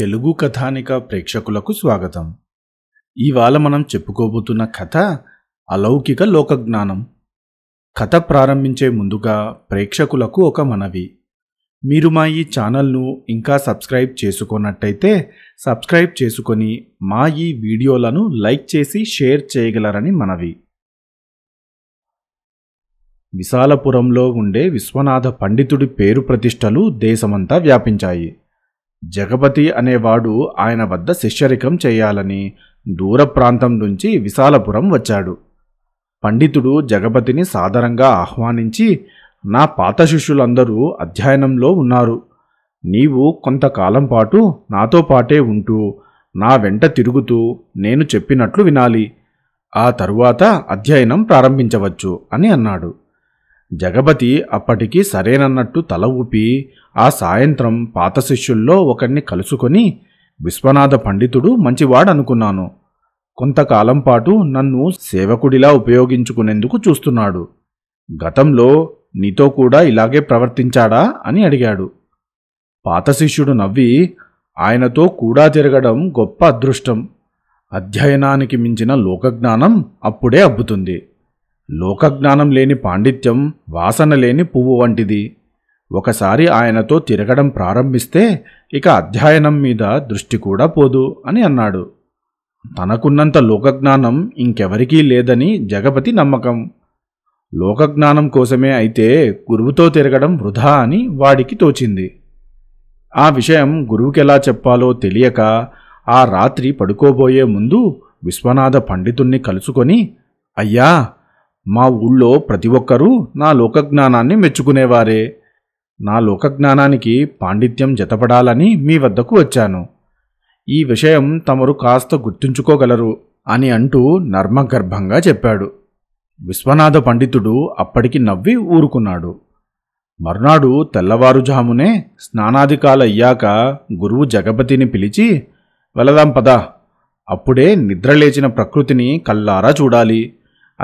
తెలుగు కథానిక ప్రేక్షకులకు స్వాగతం ఇవాళ మనం చెప్పుకోబోతున్న కథ అలౌకిక లోకజ్ఞానం కథ ప్రారంభించే ముందుగా ప్రేక్షకులకు ఒక మనవి మీరు మా ఈ ఛానల్ను ఇంకా సబ్స్క్రైబ్ చేసుకున్నట్టయితే సబ్స్క్రైబ్ చేసుకొని మా ఈ వీడియోలను లైక్ చేసి షేర్ చేయగలరని మనవి విశాలపురంలో ఉండే విశ్వనాథ పండితుడి పేరు ప్రతిష్టలు దేశమంతా వ్యాపించాయి జగపతి అనేవాడు ఆయన వద్ద శిష్యరికం చేయాలని దూర ప్రాంతం నుంచి విశాలపురం వచ్చాడు పండితుడు జగపతిని సాదరంగా ఆహ్వానించి నా పాత శిష్యులందరూ అధ్యయనంలో ఉన్నారు నీవు కొంతకాలం పాటు నాతో పాటే ఉంటూ నా వెంట తిరుగుతూ నేను చెప్పినట్లు వినాలి ఆ తరువాత అధ్యయనం ప్రారంభించవచ్చు అని అన్నాడు జగపతి అప్పటికి సరేనన్నట్టు తల ఊపి ఆ సాయంత్రం పాత శిష్యుల్లో ఒకరిని కలుసుకొని విశ్వనాథ పండితుడు మంచివాడనుకున్నాను కొంతకాలం పాటు నన్ను సేవకుడిలా ఉపయోగించుకునేందుకు చూస్తున్నాడు గతంలో నీతో కూడా ఇలాగే ప్రవర్తించాడా అని అడిగాడు పాత శిష్యుడు నవ్వి ఆయనతో కూడా తిరగడం గొప్ప అదృష్టం అధ్యయనానికి మించిన లోకజ్ఞానం అప్పుడే అబ్బుతుంది లోకజ్ఞానం లేని పాండిత్యం వాసన లేని పువ్వు వంటిది ఒకసారి ఆయనతో తిరగడం ప్రారంభిస్తే ఇక అధ్యయనం మీద దృష్టి కూడా పోదు అని అన్నాడు తనకున్నంత లోకజ్ఞానం ఇంకెవరికీ లేదని జగపతి నమ్మకం లోకజ్ఞానం కోసమే అయితే గురువుతో తిరగడం వృధా అని వాడికి తోచింది ఆ విషయం గురువుకెలా చెప్పాలో తెలియక ఆ రాత్రి పడుకోబోయే ముందు విశ్వనాథ పండితుణ్ణి కలుసుకొని అయ్యా మా ఊళ్ళో ప్రతి ఒక్కరూ నా లోకజ్ఞానాన్ని మెచ్చుకునేవారే నా లోకజ్ఞానానికి పాండిత్యం జతపడాలని మీ వద్దకు వచ్చాను ఈ విషయం తమరు కాస్త గుర్తుంచుకోగలరు అని అంటూ నర్మగర్భంగా చెప్పాడు విశ్వనాథ పండితుడు అప్పటికి నవ్వి ఊరుకున్నాడు మర్నాడు తెల్లవారుజామునే స్నానాధికాలయ్యాక గురువు జగపతిని పిలిచి వెళదాం పద అప్పుడే నిద్రలేచిన ప్రకృతిని కల్లారా చూడాలి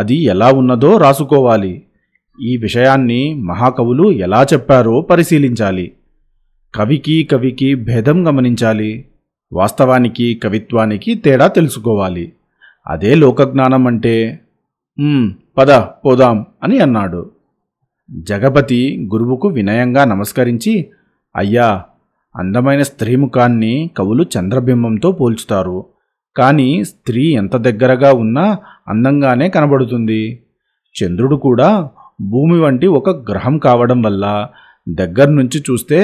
అది ఎలా ఉన్నదో రాసుకోవాలి ఈ విషయాన్ని మహాకవులు ఎలా చెప్పారో పరిశీలించాలి కవికి కవికి భేదం గమనించాలి వాస్తవానికి కవిత్వానికి తేడా తెలుసుకోవాలి అదే లోకజ్ఞానం అంటే పద పోదాం అని అన్నాడు జగపతి గురువుకు వినయంగా నమస్కరించి అయ్యా అందమైన స్త్రీముఖాన్ని కవులు చంద్రబింబంతో పోల్చుతారు కానీ స్త్రీ ఎంత దగ్గరగా ఉన్నా అందంగానే కనబడుతుంది చంద్రుడు కూడా భూమి వంటి ఒక గ్రహం కావడం వల్ల దగ్గర నుంచి చూస్తే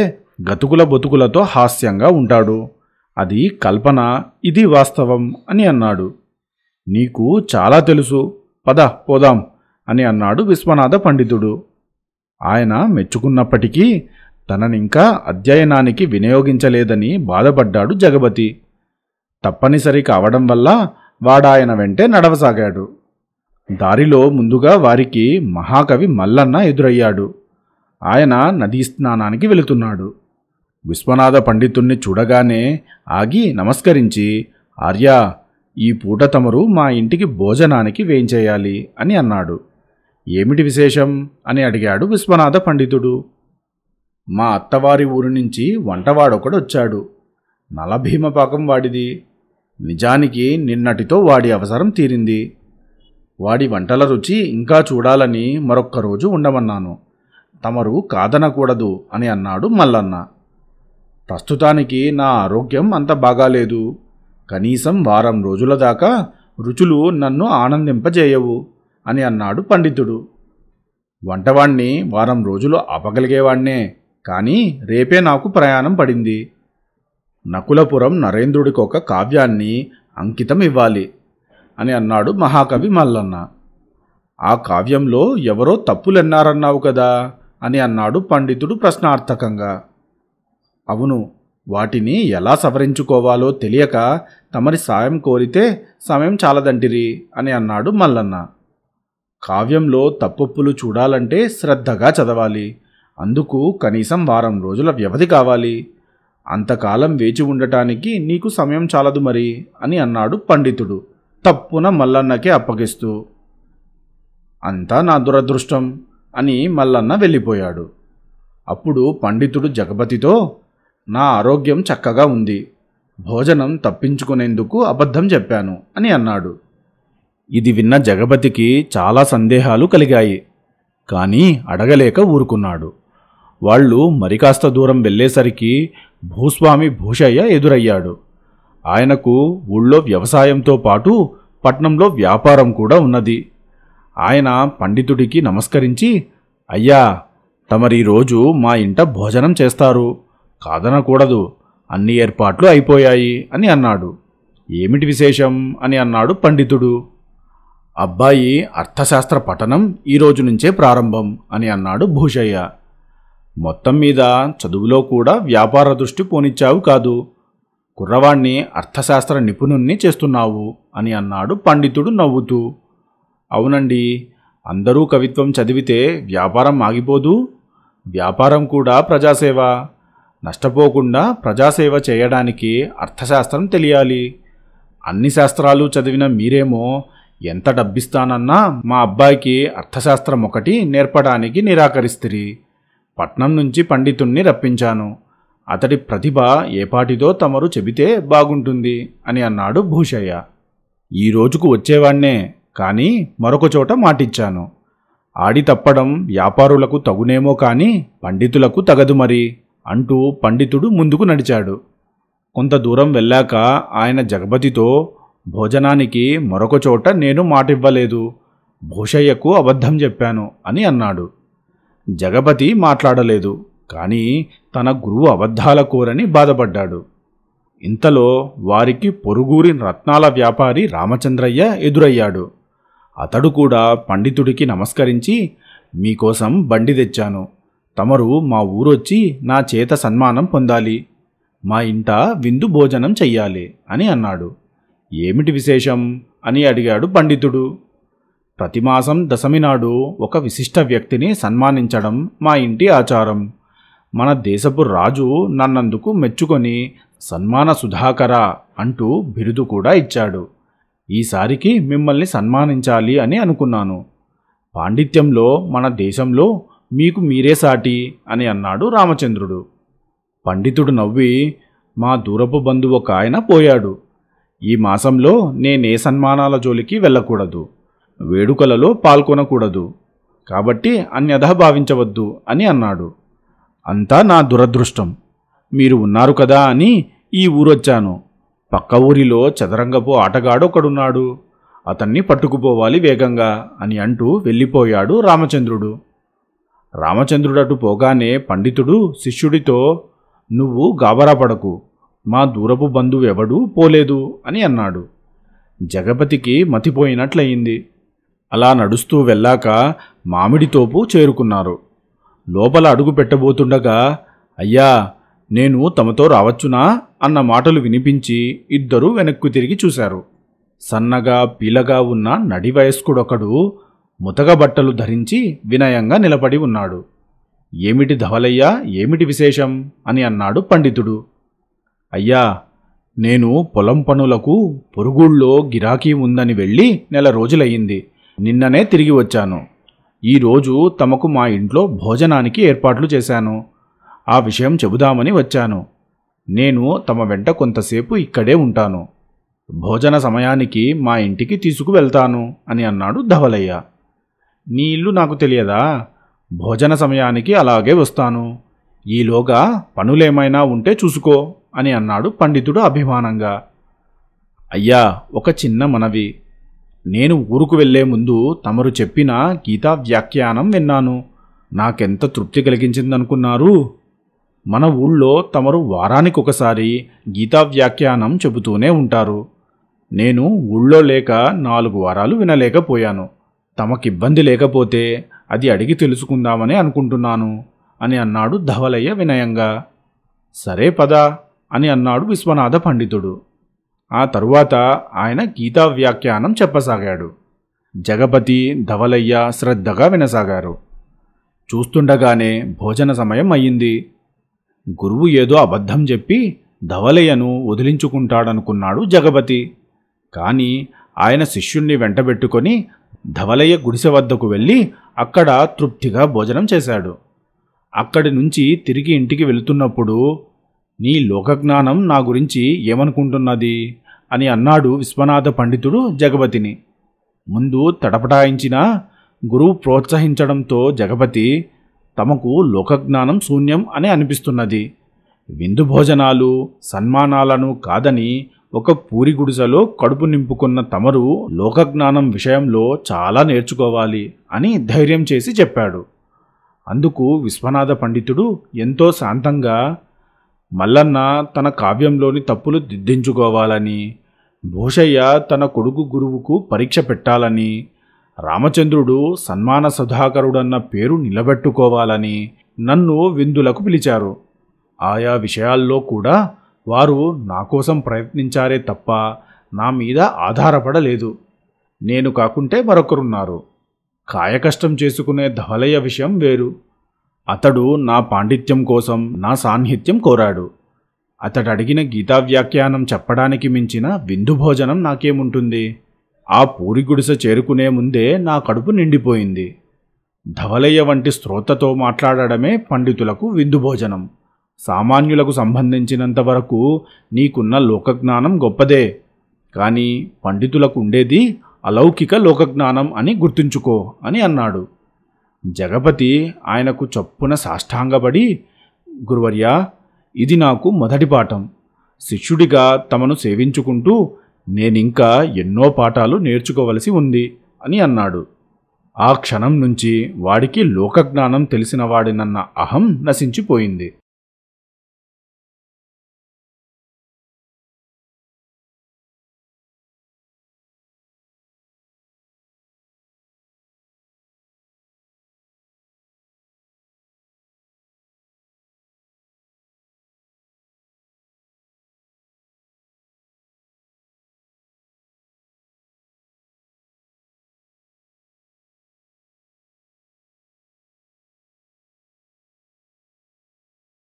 గతుకుల బతుకులతో హాస్యంగా ఉంటాడు అది కల్పన ఇది వాస్తవం అని అన్నాడు నీకు చాలా తెలుసు పద పోదాం అని అన్నాడు విశ్వనాథ పండితుడు ఆయన మెచ్చుకున్నప్పటికీ తననింకా అధ్యయనానికి వినియోగించలేదని బాధపడ్డాడు జగపతి తప్పనిసరి కావడం వల్ల వాడాయన వెంటే నడవసాగాడు దారిలో ముందుగా వారికి మహాకవి మల్లన్న ఎదురయ్యాడు ఆయన నదీ స్నానానికి వెళుతున్నాడు విశ్వనాథ పండితుణ్ణి చూడగానే ఆగి నమస్కరించి ఆర్యా ఈ పూట తమరు మా ఇంటికి భోజనానికి వేయించేయాలి అని అన్నాడు ఏమిటి విశేషం అని అడిగాడు విశ్వనాథ పండితుడు మా అత్తవారి ఊరి నుంచి వంటవాడొకడు వచ్చాడు నలభీమపాకం వాడిది నిజానికి నిన్నటితో వాడి అవసరం తీరింది వాడి వంటల రుచి ఇంకా చూడాలని మరొక్క రోజు ఉండమన్నాను తమరు కాదనకూడదు అని అన్నాడు మల్లన్న ప్రస్తుతానికి నా ఆరోగ్యం అంత బాగాలేదు కనీసం వారం రోజుల దాకా రుచులు నన్ను ఆనందింపజేయవు అని అన్నాడు పండితుడు వంటవాణ్ణి వారం రోజులు ఆపగలిగేవాణ్ణే కానీ రేపే నాకు ప్రయాణం పడింది నకులపురం నరేంద్రుడికి ఒక కావ్యాన్ని అంకితం ఇవ్వాలి అని అన్నాడు మహాకవి మల్లన్న ఆ కావ్యంలో ఎవరో తప్పులెన్నారన్నావు కదా అని అన్నాడు పండితుడు ప్రశ్నార్థకంగా అవును వాటిని ఎలా సవరించుకోవాలో తెలియక తమరి సాయం కోరితే సమయం చాలదంటిరి అని అన్నాడు మల్లన్న కావ్యంలో తప్పొప్పులు చూడాలంటే శ్రద్ధగా చదవాలి అందుకు కనీసం వారం రోజుల వ్యవధి కావాలి అంతకాలం వేచి ఉండటానికి నీకు సమయం చాలదు మరి అని అన్నాడు పండితుడు తప్పున మల్లన్నకే అప్పగిస్తూ అంతా నా దురదృష్టం అని మల్లన్న వెళ్ళిపోయాడు అప్పుడు పండితుడు జగపతితో నా ఆరోగ్యం చక్కగా ఉంది భోజనం తప్పించుకునేందుకు అబద్ధం చెప్పాను అని అన్నాడు ఇది విన్న జగపతికి చాలా సందేహాలు కలిగాయి కానీ అడగలేక ఊరుకున్నాడు వాళ్ళు మరికాస్త దూరం వెళ్ళేసరికి భూస్వామి భూషయ్య ఎదురయ్యాడు ఆయనకు ఊళ్ళో వ్యవసాయంతో పాటు పట్నంలో వ్యాపారం కూడా ఉన్నది ఆయన పండితుడికి నమస్కరించి అయ్యా తమరీరోజు మా ఇంట భోజనం చేస్తారు కాదనకూడదు అన్ని ఏర్పాట్లు అయిపోయాయి అని అన్నాడు ఏమిటి విశేషం అని అన్నాడు పండితుడు అబ్బాయి అర్థశాస్త్ర పఠనం ఈరోజు నుంచే ప్రారంభం అని అన్నాడు భూషయ్య మొత్తం మీద చదువులో కూడా వ్యాపార దృష్టి పోనిచ్చావు కాదు కుర్రవాణ్ణి అర్థశాస్త్ర నిపుణుణ్ణి చేస్తున్నావు అని అన్నాడు పండితుడు నవ్వుతూ అవునండి అందరూ కవిత్వం చదివితే వ్యాపారం ఆగిపోదు వ్యాపారం కూడా ప్రజాసేవ నష్టపోకుండా ప్రజాసేవ చేయడానికి అర్థశాస్త్రం తెలియాలి అన్ని శాస్త్రాలు చదివిన మీరేమో ఎంత డబ్బిస్తానన్నా మా అబ్బాయికి అర్థశాస్త్రం ఒకటి నేర్పడానికి నిరాకరిస్తిరి పట్నం నుంచి పండితుణ్ణి రప్పించాను అతడి ప్రతిభ ఏపాటిదో తమరు చెబితే బాగుంటుంది అని అన్నాడు భూషయ్య ఈ రోజుకు వచ్చేవాణ్ణే కానీ మరొక చోట మాటిచ్చాను ఆడి తప్పడం వ్యాపారులకు తగునేమో కానీ పండితులకు తగదు మరి అంటూ పండితుడు ముందుకు నడిచాడు కొంత దూరం వెళ్ళాక ఆయన జగపతితో భోజనానికి మరొక చోట నేను మాటివ్వలేదు భూషయ్యకు అబద్ధం చెప్పాను అని అన్నాడు జగపతి మాట్లాడలేదు కానీ తన గురువు అబద్ధాల కోరని బాధపడ్డాడు ఇంతలో వారికి పొరుగూరి రత్నాల వ్యాపారి రామచంద్రయ్య ఎదురయ్యాడు అతడు కూడా పండితుడికి నమస్కరించి మీకోసం బండి తెచ్చాను తమరు మా ఊరొచ్చి నా చేత సన్మానం పొందాలి మా ఇంట విందు భోజనం చెయ్యాలి అని అన్నాడు ఏమిటి విశేషం అని అడిగాడు పండితుడు ప్రతిమాసం దశమి నాడు ఒక విశిష్ట వ్యక్తిని సన్మానించడం మా ఇంటి ఆచారం మన దేశపు రాజు నన్నందుకు మెచ్చుకొని సన్మాన సుధాకర అంటూ బిరుదు కూడా ఇచ్చాడు ఈసారికి మిమ్మల్ని సన్మానించాలి అని అనుకున్నాను పాండిత్యంలో మన దేశంలో మీకు మీరే సాటి అని అన్నాడు రామచంద్రుడు పండితుడు నవ్వి మా దూరపు బంధువు ఒక ఆయన పోయాడు ఈ మాసంలో నేనే సన్మానాల జోలికి వెళ్ళకూడదు వేడుకలలో పాల్గొనకూడదు కాబట్టి అన్యథ భావించవద్దు అని అన్నాడు అంతా నా దురదృష్టం మీరు ఉన్నారు కదా అని ఈ ఊరొచ్చాను పక్క ఊరిలో చదరంగపు ఆటగాడొకడున్నాడు అతన్ని పట్టుకుపోవాలి వేగంగా అని అంటూ వెళ్ళిపోయాడు రామచంద్రుడు రామచంద్రుడటు పోగానే పండితుడు శిష్యుడితో నువ్వు గాబరాపడకు మా దూరపు బంధువెవడూ పోలేదు అని అన్నాడు జగపతికి మతిపోయినట్లయింది అలా నడుస్తూ వెళ్ళాక మామిడితోపు చేరుకున్నారు లోపల అడుగు పెట్టబోతుండగా అయ్యా నేను తమతో రావచ్చునా అన్న మాటలు వినిపించి ఇద్దరూ వెనక్కు తిరిగి చూశారు సన్నగా పీలగా ఉన్న నడి ముతగ బట్టలు ధరించి వినయంగా నిలబడి ఉన్నాడు ఏమిటి ధవలయ్యా ఏమిటి విశేషం అని అన్నాడు పండితుడు అయ్యా నేను పొలం పనులకు పొరుగుళ్ళో గిరాకీ ఉందని వెళ్ళి నెల రోజులయ్యింది నిన్ననే తిరిగి వచ్చాను ఈరోజు తమకు మా ఇంట్లో భోజనానికి ఏర్పాట్లు చేశాను ఆ విషయం చెబుదామని వచ్చాను నేను తమ వెంట కొంతసేపు ఇక్కడే ఉంటాను భోజన సమయానికి మా ఇంటికి తీసుకువెళ్తాను అని అన్నాడు ధవలయ్య నీ ఇల్లు నాకు తెలియదా భోజన సమయానికి అలాగే వస్తాను ఈలోగా పనులేమైనా ఉంటే చూసుకో అని అన్నాడు పండితుడు అభిమానంగా అయ్యా ఒక చిన్న మనవి నేను ఊరుకు వెళ్లే ముందు తమరు చెప్పిన గీతా వ్యాఖ్యానం విన్నాను నాకెంత తృప్తి కలిగించిందనుకున్నారు మన ఊళ్ళో తమరు వారానికొకసారి గీతా వ్యాఖ్యానం చెబుతూనే ఉంటారు నేను ఊళ్ళో లేక నాలుగు వారాలు వినలేకపోయాను తమకిబ్బంది లేకపోతే అది అడిగి తెలుసుకుందామని అనుకుంటున్నాను అని అన్నాడు ధవలయ్య వినయంగా సరే పద అని అన్నాడు విశ్వనాథ పండితుడు ఆ తరువాత ఆయన గీతా వ్యాఖ్యానం చెప్పసాగాడు జగపతి ధవలయ్య శ్రద్ధగా వినసాగారు చూస్తుండగానే భోజన సమయం అయ్యింది గురువు ఏదో అబద్ధం చెప్పి ధవలయ్యను వదిలించుకుంటాడనుకున్నాడు జగపతి కానీ ఆయన శిష్యుణ్ణి వెంటబెట్టుకొని ధవలయ్య గుడిసె వద్దకు వెళ్ళి అక్కడ తృప్తిగా భోజనం చేశాడు అక్కడి నుంచి తిరిగి ఇంటికి వెళుతున్నప్పుడు నీ లోకజ్ఞానం నా గురించి ఏమనుకుంటున్నది అని అన్నాడు విశ్వనాథ పండితుడు జగపతిని ముందు తడపటాయించిన గురువు ప్రోత్సహించడంతో జగపతి తమకు లోకజ్ఞానం శూన్యం అని అనిపిస్తున్నది విందు భోజనాలు సన్మానాలను కాదని ఒక పూరి గుడిసెలో కడుపు నింపుకున్న తమరు లోకజ్ఞానం విషయంలో చాలా నేర్చుకోవాలి అని ధైర్యం చేసి చెప్పాడు అందుకు విశ్వనాథ పండితుడు ఎంతో శాంతంగా మల్లన్న తన కావ్యంలోని తప్పులు దిద్దించుకోవాలని భూషయ్య తన కొడుకు గురువుకు పరీక్ష పెట్టాలని రామచంద్రుడు సన్మాన సుధాకరుడన్న పేరు నిలబెట్టుకోవాలని నన్ను విందులకు పిలిచారు ఆయా విషయాల్లో కూడా వారు నా కోసం ప్రయత్నించారే తప్ప నా మీద ఆధారపడలేదు నేను కాకుంటే మరొకరున్నారు కాయకష్టం చేసుకునే ధవలయ్య విషయం వేరు అతడు నా పాండిత్యం కోసం నా సాన్నిహిత్యం కోరాడు అతడు అడిగిన గీతా వ్యాఖ్యానం చెప్పడానికి మించిన విందు భోజనం నాకేముంటుంది ఆ పూరి గుడిసె చేరుకునే ముందే నా కడుపు నిండిపోయింది ధవలయ్య వంటి శ్రోతతో మాట్లాడడమే పండితులకు విందు భోజనం సామాన్యులకు సంబంధించినంతవరకు నీకున్న లోకజ్ఞానం గొప్పదే కానీ పండితులకు ఉండేది అలౌకిక లోకజ్ఞానం అని గుర్తుంచుకో అని అన్నాడు జగపతి ఆయనకు చప్పున సాష్టాంగపడి గురువర్య ఇది నాకు మొదటి పాఠం శిష్యుడిగా తమను సేవించుకుంటూ నేనింకా ఎన్నో పాఠాలు నేర్చుకోవలసి ఉంది అని అన్నాడు ఆ క్షణం నుంచి వాడికి లోకజ్ఞానం తెలిసినవాడినన్న అహం నశించిపోయింది